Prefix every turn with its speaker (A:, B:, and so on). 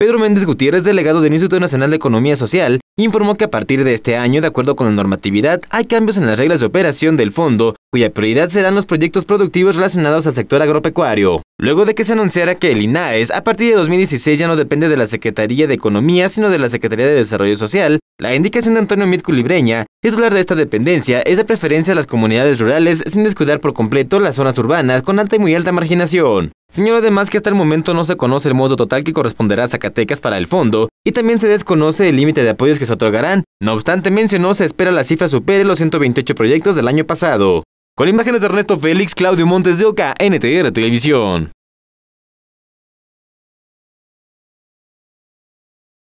A: Pedro Méndez Gutiérrez, delegado del Instituto Nacional de Economía Social, informó que a partir de este año, de acuerdo con la normatividad, hay cambios en las reglas de operación del fondo, cuya prioridad serán los proyectos productivos relacionados al sector agropecuario. Luego de que se anunciara que el INAES, a partir de 2016, ya no depende de la Secretaría de Economía, sino de la Secretaría de Desarrollo Social, la indicación de Antonio Mitkulibreña. Titular de esta dependencia es de preferencia a las comunidades rurales sin descuidar por completo las zonas urbanas con alta y muy alta marginación. Señora además que hasta el momento no se conoce el modo total que corresponderá a Zacatecas para el fondo y también se desconoce el límite de apoyos que se otorgarán. No obstante, mencionó se espera la cifra supere los 128 proyectos del año pasado. Con imágenes de Ernesto Félix, Claudio Montes
B: de Oca, NTR Televisión.